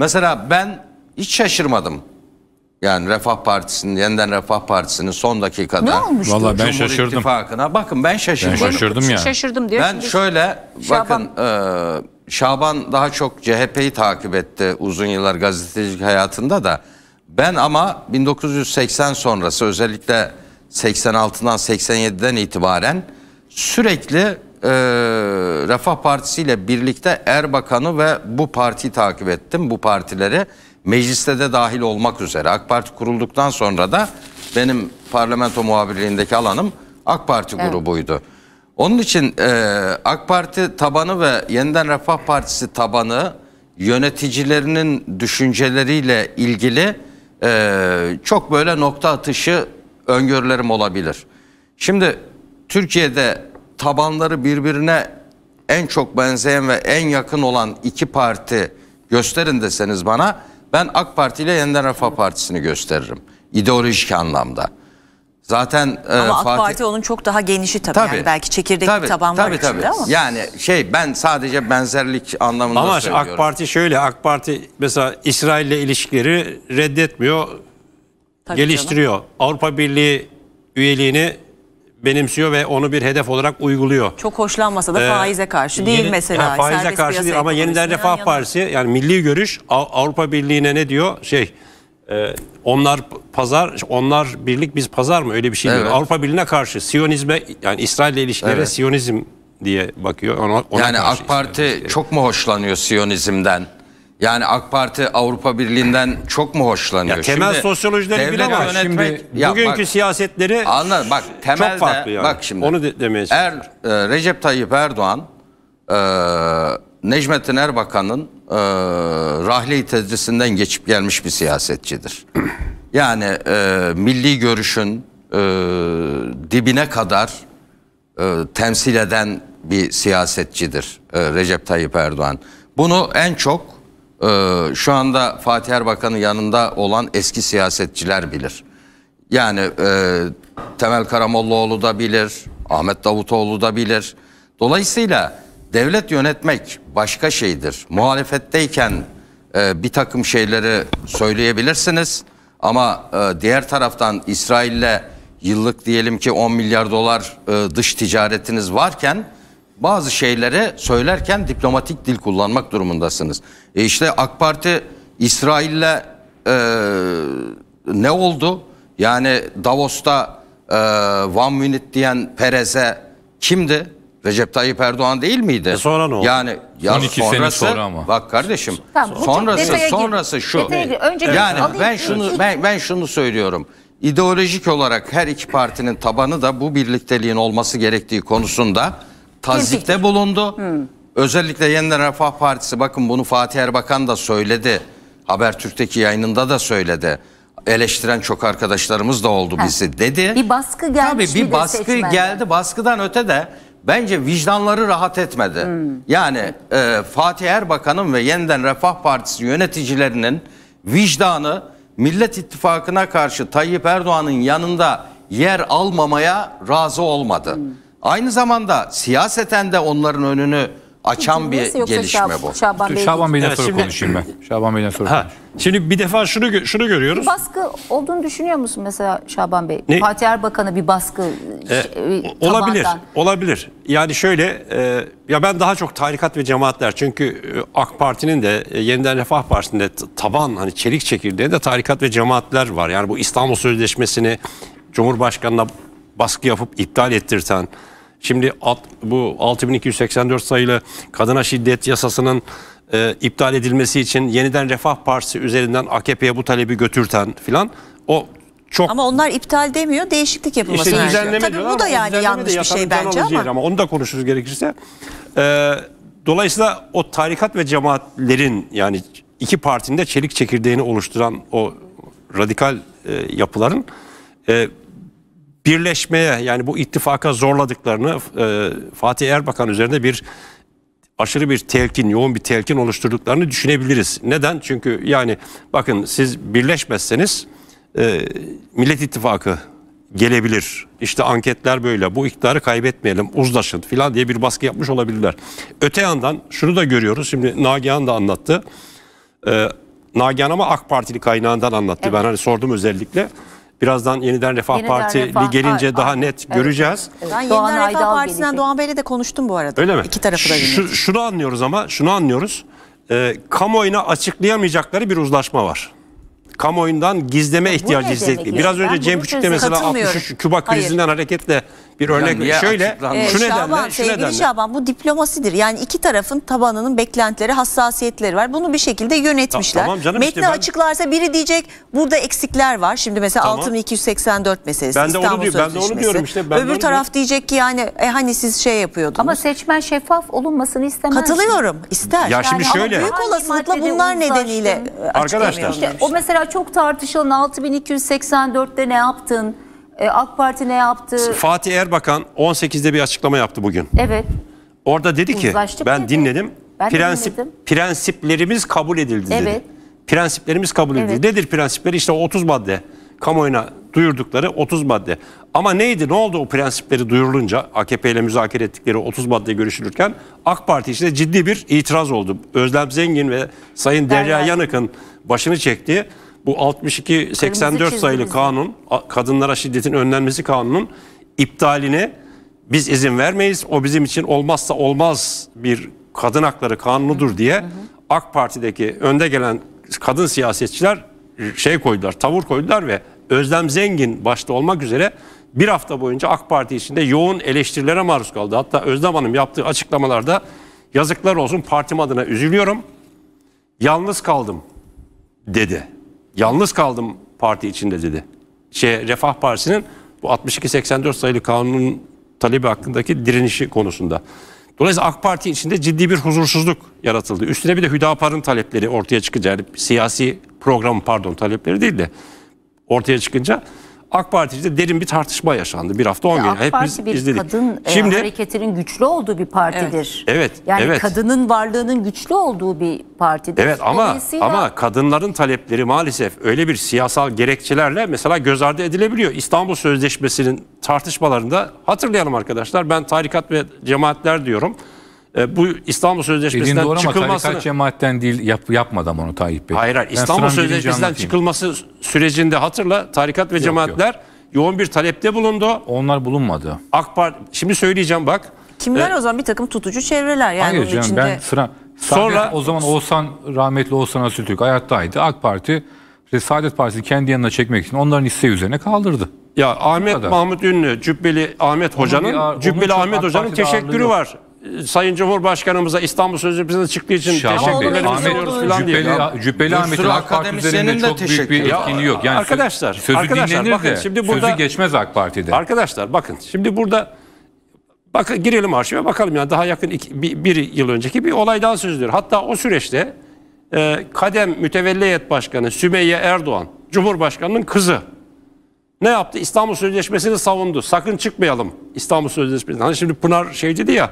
Mesela ben hiç şaşırmadım. Yani Refah Partisi'nin, yeniden Refah Partisi'nin son dakikada. Ne olmuştu? Vallahi ben Cumhur şaşırdım. İttifakı'na. Bakın ben şaşırdım. Ben şaşırdım ya. Şaşırdım diyor. Ben şöyle Şaban... bakın e, Şaban daha çok CHP'yi takip etti uzun yıllar gazetecilik hayatında da. Ben ama 1980 sonrası özellikle 86'dan 87'den itibaren sürekli e, Refah Partisi ile birlikte Erbakan'ı ve bu partiyi takip ettim. Bu partileri mecliste de dahil olmak üzere. AK Parti kurulduktan sonra da benim parlamento muhabirliğindeki alanım AK Parti evet. grubuydu. Onun için e, AK Parti tabanı ve Yeniden Refah Partisi tabanı yöneticilerinin düşünceleriyle ilgili e, çok böyle nokta atışı öngörülerim olabilir. Şimdi Türkiye'de tabanları birbirine en çok benzeyen ve en yakın olan iki parti gösterin deseniz bana ben AK Parti ile Yeniden Refah Partisi'ni gösteririm. İdeolojik anlamda. Zaten e, ama e, AK Fatih... Parti onun çok daha genişi tabii. tabii yani belki çekirdek tabii, bir taban tabii, var tabii. içinde ama. Yani şey ben sadece benzerlik anlamında ama söylüyorum. Ama AK Parti şöyle AK Parti mesela İsrail ile ilişkileri reddetmiyor. Tabii geliştiriyor. Canım. Avrupa Birliği üyeliğini benimsiyor ve onu bir hedef olarak uyguluyor. Çok hoşlanmasa da ee, faize karşı değil yeni, mesela. Ha, faize Serbest karşı değil ama yeniden Refah yana. Partisi yani milli görüş Avrupa Birliği'ne ne diyor? Şey e, onlar pazar, onlar birlik biz pazar mı? Öyle bir şey evet. diyor. Avrupa Birliği'ne karşı Siyonizme yani İsrail ilişkilere evet. Siyonizm diye bakıyor. Ona, ona yani AK Parti işte. çok mu hoşlanıyor Siyonizmden? Yani AK Parti Avrupa Birliği'nden çok mu hoşlanıyor? Ya temel şimdi, sosyolojileri bile var. şimdi, ya bugünkü bak, siyasetleri Anladım bak, temelde, çok farklı yani. Bak şimdi, Onu de, demeye er, e, Recep Tayyip Erdoğan, e, Necmettin Erbakan'ın e, rahle tezlisinden geçip gelmiş bir siyasetçidir. yani e, milli görüşün e, dibine kadar e, temsil eden bir siyasetçidir e, Recep Tayyip Erdoğan. Bunu en çok ee, şu anda Fatih Erbakan'ın yanında olan eski siyasetçiler bilir. Yani e, Temel Karamollaoğlu da bilir, Ahmet Davutoğlu da bilir. Dolayısıyla devlet yönetmek başka şeydir. Muhalefetteyken e, bir takım şeyleri söyleyebilirsiniz ama e, diğer taraftan İsrail'le yıllık diyelim ki 10 milyar dolar e, dış ticaretiniz varken bazı şeylere söylerken diplomatik dil kullanmak durumundasınız. E işte AK Parti İsrail'le e, ne oldu? Yani Davos'ta e, one minute diyen Perez'e kimdi? Recep Tayyip Erdoğan değil miydi? E sonra ne oldu? Yani ya 12 sonrası, sene sonra ama. Bak kardeşim tamam, sonrası sonrası gir. şu. Önce yani alayım, ben şunu ben, ben şunu söylüyorum. İdeolojik olarak her iki partinin tabanı da bu birlikteliğin olması gerektiği konusunda tazikte bulundu. Hı. Özellikle Yeniden Refah Partisi bakın bunu Fatih Erbakan da söyledi. Habertürk'teki yayınında da söyledi. Eleştiren çok arkadaşlarımız da oldu ha. bizi dedi. Bir baskı geldi. Tabii bir baskı seçmende. geldi. Baskıdan öte de bence vicdanları rahat etmedi. Hmm. Yani e, Fatih Erbakan'ın ve Yeniden Refah Partisi yöneticilerinin vicdanı Millet İttifakı'na karşı Tayyip Erdoğan'ın yanında yer almamaya razı olmadı. Hmm. Aynı zamanda siyaseten de onların önünü açan bir Yoksa gelişme Şab- bu. Şaban Bey Şaban Bey'den Evet, sonra şimdi- konuşayım ben. Şaban Bey'den sonra Ha, konuşayım. şimdi bir defa şunu şunu görüyoruz. baskı olduğunu düşünüyor musun mesela Şaban Bey? Ne? Fatih Erbakan'a bir baskı e, şey, e, Olabilir, tabandan. olabilir. Yani şöyle, e, ya ben daha çok tarikat ve cemaatler çünkü e, AK Parti'nin de e, Yeniden Refah Partisi'nde taban hani çelik çekirdeğinde tarikat ve cemaatler var. Yani bu İstanbul Sözleşmesi'ni Cumhurbaşkanı'na baskı yapıp iptal ettirten Şimdi alt, bu 6284 sayılı kadına şiddet yasasının e, iptal edilmesi için yeniden Refah Partisi üzerinden AKP'ye bu talebi götürten filan o çok Ama onlar iptal demiyor, değişiklik yapılması işte düzenleme Tabii bu da yani yanlış bir şey bence ama. ama onu da konuşuruz gerekirse. Ee, dolayısıyla o tarikat ve cemaatlerin yani iki partinin de çelik çekirdeğini oluşturan o radikal e, yapıların e, birleşmeye yani bu ittifaka zorladıklarını e, Fatih Erbakan üzerinde bir aşırı bir telkin, yoğun bir telkin oluşturduklarını düşünebiliriz. Neden? Çünkü yani bakın siz birleşmezseniz e, Millet İttifakı gelebilir. İşte anketler böyle. Bu iktidarı kaybetmeyelim, uzlaşın filan diye bir baskı yapmış olabilirler. Öte yandan şunu da görüyoruz. Şimdi Nagihan da anlattı. Ee, Nagihan ama AK Partili kaynağından anlattı. Evet. Ben hani sordum özellikle. Birazdan yeniden Refah yeniden Partili Refah, gelince ay, daha net evet. göreceğiz. Evet. Ben Doğan yeniden Aydal Refah Partisi'nden gelecek. Doğan Bey'le de konuştum bu arada. Öyle mi? İki tarafı da Şu, Şunu anlıyoruz ama şunu anlıyoruz. E, kamuoyuna açıklayamayacakları bir uzlaşma var kamuoyundan gizleme ihtiyacı hissettiği. Biraz önce ben Cem Küçük de mesela 63 Küba krizinden Hayır. hareketle bir örnek. Yani şöyle, e, şu ee, nedenle, Şaban, şu sevgili nedenle. Şaban bu diplomasidir. Yani iki tarafın tabanının beklentileri, hassasiyetleri var. Bunu bir şekilde yönetmişler. Ta, tamam canım, Metni işte ben... açıklarsa biri diyecek burada eksikler var. Şimdi mesela tamam. 6284 meselesi, ben de İstanbul onu diyorum. Ben de onu diyorum işte. Ben Öbür taraf diyorum. diyecek ki yani e, hani siz şey yapıyordunuz. Ama seçmen şeffaf olunmasını istemez. Katılıyorum. İster. Ya yani şimdi şöyle. Büyük olasılıkla bunlar nedeniyle e, Arkadaşlar. İşte, o mesela çok tartışılan 6284'te ne yaptın? E, AK Parti ne yaptı? Fatih Erbakan 18'de bir açıklama yaptı bugün. Evet. Orada dedi ki Uzlaştık ben dedi. dinledim. Ben prensip dinledim. prensiplerimiz kabul edildi evet. Prensiplerimiz kabul edildi. Evet. Nedir prensipleri? İşte 30 madde. Kamuoyuna duyurdukları 30 madde. Ama neydi? Ne oldu o prensipleri duyurulunca AKP ile müzakere ettikleri 30 madde görüşülürken AK Parti içinde ciddi bir itiraz oldu. Özlem Zengin ve Sayın Derya Yanık'ın başını çektiği bu 62-84 sayılı kanun kadınlara şiddetin önlenmesi kanunun iptaline biz izin vermeyiz. O bizim için olmazsa olmaz bir kadın hakları kanunudur diye AK Parti'deki önde gelen kadın siyasetçiler şey koydular, tavır koydular ve Özlem Zengin başta olmak üzere bir hafta boyunca AK Parti içinde yoğun eleştirilere maruz kaldı. Hatta Özlem Hanım yaptığı açıklamalarda yazıklar olsun partim adına üzülüyorum. Yalnız kaldım dedi. Yalnız kaldım parti içinde dedi. Şey, Refah Partisi'nin bu 62-84 sayılı kanunun talebi hakkındaki direnişi konusunda. Dolayısıyla AK Parti içinde ciddi bir huzursuzluk yaratıldı. Üstüne bir de Hüdapar'ın talepleri ortaya çıkınca yani siyasi program pardon talepleri değil de ortaya çıkınca AK Parti'de derin bir tartışma yaşandı. Bir hafta 10 gün. Hep Parti biz bir izledik. kadın e, Şimdi, e, hareketinin güçlü olduğu bir partidir. Evet. Yani evet. kadının varlığının güçlü olduğu bir partidir. Evet ama ama kadınların talepleri maalesef öyle bir siyasal gerekçelerle mesela göz ardı edilebiliyor. İstanbul Sözleşmesi'nin tartışmalarında hatırlayalım arkadaşlar. Ben tarikat ve cemaatler diyorum. E, bu İstanbul Sözleşmesi'nden doğru çıkılmasını... Ama cemaatten değil yap, yapmadım onu Tayyip Bey. Hayır hayır İstanbul Sözleşmesi'nden çıkılması sürecinde hatırla tarikat ve yok, cemaatler yok. yoğun bir talepte bulundu. Onlar bulunmadı. AK Parti şimdi söyleyeceğim bak. Kimler ee, o zaman bir takım tutucu çevreler yani hayır, canım, içinde. ben sıra, Sonra o zaman Oğuzhan rahmetli Oğuzhan Asültürk hayattaydı. AK Parti Saadet Partisi kendi yanına çekmek için onların isteği üzerine kaldırdı. Ya Ahmet Mahmut Ünlü, Cübbeli Ahmet Hoca'nın, Cübbeli Ahmet Hoca'nın teşekkürü var. Ee, Sayın Cumhurbaşkanımıza İstanbul Sözleşmesi'ne çıktığı için teşekkürlerimizi sunuyoruz falan diye. Cübbeli, Ahmet'in AK Parti üzerinde çok büyük bir etkinliği yok. Yani arkadaşlar, sözü arkadaşlar, dinlenir bakın, de şimdi burada, sözü geçmez AK Parti'de. Arkadaşlar bakın şimdi burada bak, girelim arşive bakalım yani daha yakın iki, bir, bir yıl önceki bir olaydan söz ediyor. Hatta o süreçte e, Kadem Mütevelliyet Başkanı Sümeyye Erdoğan Cumhurbaşkanı'nın kızı ne yaptı? İstanbul Sözleşmesi'ni savundu. Sakın çıkmayalım İstanbul Sözleşmesi'nden. Hani şimdi Pınar şey dedi ya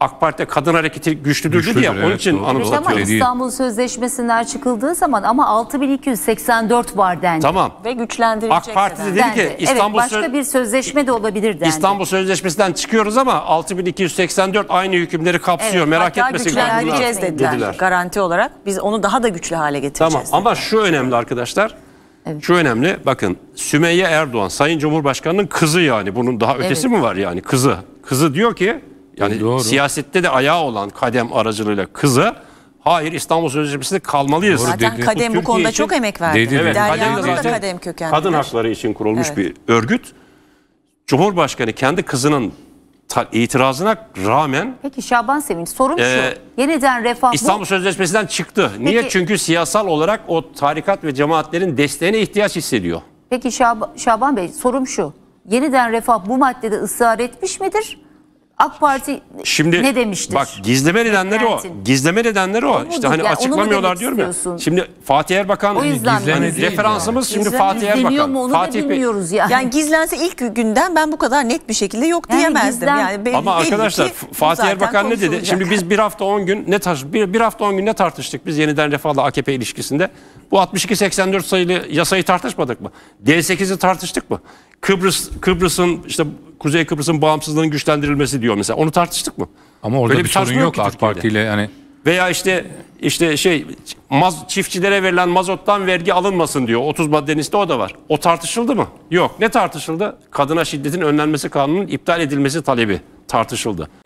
AK Parti kadın hareketi güçlüdür Güçlüdür, dedi ya. Onun için doğru. anımsatıyor. Ama şey değil. İstanbul Sözleşmesi'nden çıkıldığı zaman ama 6284 var dendi. Tamam. Ve güçlendirilecek. AK Parti de dedi dendi. ki İstanbul evet, başka bir sözleşme de olabilir dendi. İstanbul Sözleşmesi'nden çıkıyoruz ama 6284 aynı hükümleri kapsıyor. Evet, Merak Hatta etmesin. kadınlar güçlendireceğiz dediler. Garanti olarak biz onu daha da güçlü hale getireceğiz. Tamam ama şu önemli arkadaşlar. Şu önemli bakın Sümeyye Erdoğan Sayın Cumhurbaşkanı'nın kızı yani bunun daha ötesi mi var yani kızı. Kızı diyor ki yani e, Doğru. siyasette de ayağı olan kadem aracılığıyla kızı, hayır İstanbul Sözleşmesi'nde kalmalıyız. Doğru Zaten dedi. kadem bu, konuda için, çok emek verdi. Dedi, evet, Derya'nın da kadem kökenli. Kadın hakları için kurulmuş evet. bir örgüt. Cumhurbaşkanı kendi kızının itirazına rağmen Peki Şaban Sevinç sorum e, şu. Ee, Yeniden refah İstanbul bu... Sözleşmesi'nden çıktı. Peki, Niye? Çünkü siyasal olarak o tarikat ve cemaatlerin desteğine ihtiyaç hissediyor. Peki Şab Şaban Bey sorum şu. Yeniden refah bu maddede ısrar etmiş midir? AK Parti Şimdi, ne demiştir? Bak gizleme nedenleri Beklentin. o. Gizleme nedenleri o. Umudur, işte hani yani açıklamıyorlar diyorum istiyorsun. ya. Şimdi Fatih Erbakan hani referansımız şimdi Fatih Erbakan. Mu, onu Fatih da bilmiyoruz yani. Yani gizlense ilk günden ben bu kadar net bir şekilde yok yani diyemezdim. Gizlen... Yani belli, Ama arkadaşlar Fatih Erbakan ne dedi? Şimdi biz bir hafta on gün ne tar bir, bir hafta on gün ne tartıştık biz yeniden refahla AKP ilişkisinde? Bu 62-84 sayılı yasayı tartışmadık mı? D8'i tartıştık mı? Kıbrıs Kıbrıs'ın işte Kuzey Kıbrıs'ın bağımsızlığının güçlendirilmesi diyor mesela. Onu tartıştık mı? Ama orada Öyle bir, bir sorun yok, yok AK Parti ile yani veya işte işte şey maz, çiftçilere verilen mazottan vergi alınmasın diyor. 30 maddenin işte o da var. O tartışıldı mı? Yok. Ne tartışıldı? Kadına şiddetin önlenmesi kanunun iptal edilmesi talebi tartışıldı.